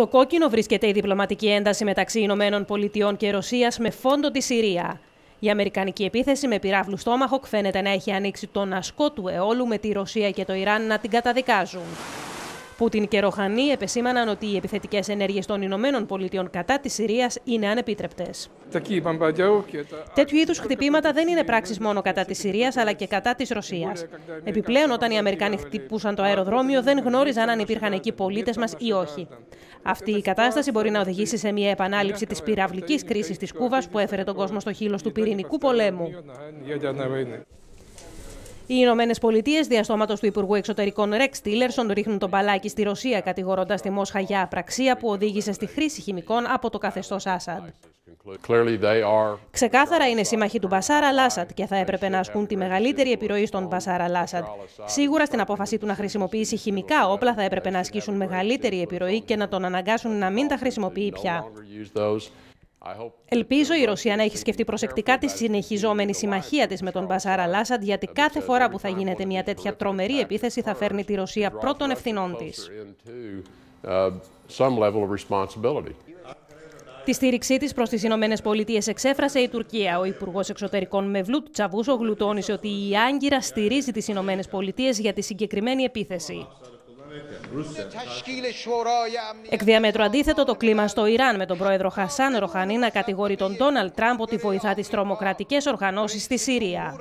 Στο κόκκινο βρίσκεται η διπλωματική ένταση μεταξύ Ηνωμένων Πολιτειών και Ρωσίας με φόντο τη Συρία. Η αμερικανική επίθεση με πυράβλου στόμαχο φαίνεται να έχει ανοίξει τον ασκό του αιώλου με τη Ρωσία και το Ιράν να την καταδικάζουν. Πούτιν και Ροχανή επεσήμαναν ότι οι επιθετικές ενέργειες των Ηνωμένων Πολιτειών κατά της Συρίας είναι ανεπίτρεπτες. Τέτοιου είδους χτυπήματα δεν είναι πράξεις μόνο κατά της Συρίας αλλά και κατά της Ρωσίας. Επιπλέον, όταν οι Αμερικάνοι χτυπούσαν το αεροδρόμιο, δεν γνώριζαν αν υπήρχαν εκεί πολίτες μας ή όχι. Αυτή η κατάσταση μπορεί να οδηγήσει σε μια επανάληψη της πυραυλικής κρίσης της Κούβας που έφερε τον κόσμο στο χείλος του πυρηνικού πολέμου. Οι Ηνωμένες Πολιτείες, διαστόματος του Υπουργού Εξωτερικών Ρεξ Τίλερσον, ρίχνουν τον μπαλάκι στη Ρωσία, κατηγορώντας τη Μόσχα για απραξία που οδήγησε στη χρήση χημικών από το καθεστώς Άσαντ. Ξεκάθαρα είναι σύμμαχοι του Μπασάρα Λάσαντ και θα έπρεπε να ασκούν τη μεγαλύτερη επιρροή στον Μπασάρα Λάσαντ. Σίγουρα στην απόφαση του να χρησιμοποιήσει χημικά όπλα θα έπρεπε να ασκήσουν μεγαλύτερη επιρροή και να τον αναγκάσουν να μην τα χρησιμοποιεί πια. Ελπίζω η Ρωσία να έχει σκεφτεί προσεκτικά τη συνεχιζόμενη συμμαχία της με τον Μπασάρα Λάσαντ, γιατί κάθε φορά που θα γίνεται μια τέτοια τρομερή επίθεση θα φέρνει τη Ρωσία πρώτων ευθυνών της. Τη στήριξή της προς τις Ηνωμένες Πολιτείες εξέφρασε η Τουρκία. Ο Υπουργός Εξωτερικών Μευλούτ Τσαβούσο γλουτώνησε ότι η Άγκυρα στηρίζει τις Ηνωμένες Πολιτείες για τη συγκεκριμένη επίθεση. Εκ διαμέτρου αντίθετο το κλίμα στο Ιράν με τον πρόεδρο Χασάν Ροχανή να κατηγορεί τον Ντόναλτ Τραμπ ότι βοηθά τις τρομοκρατικές οργανώσεις στη Συρία.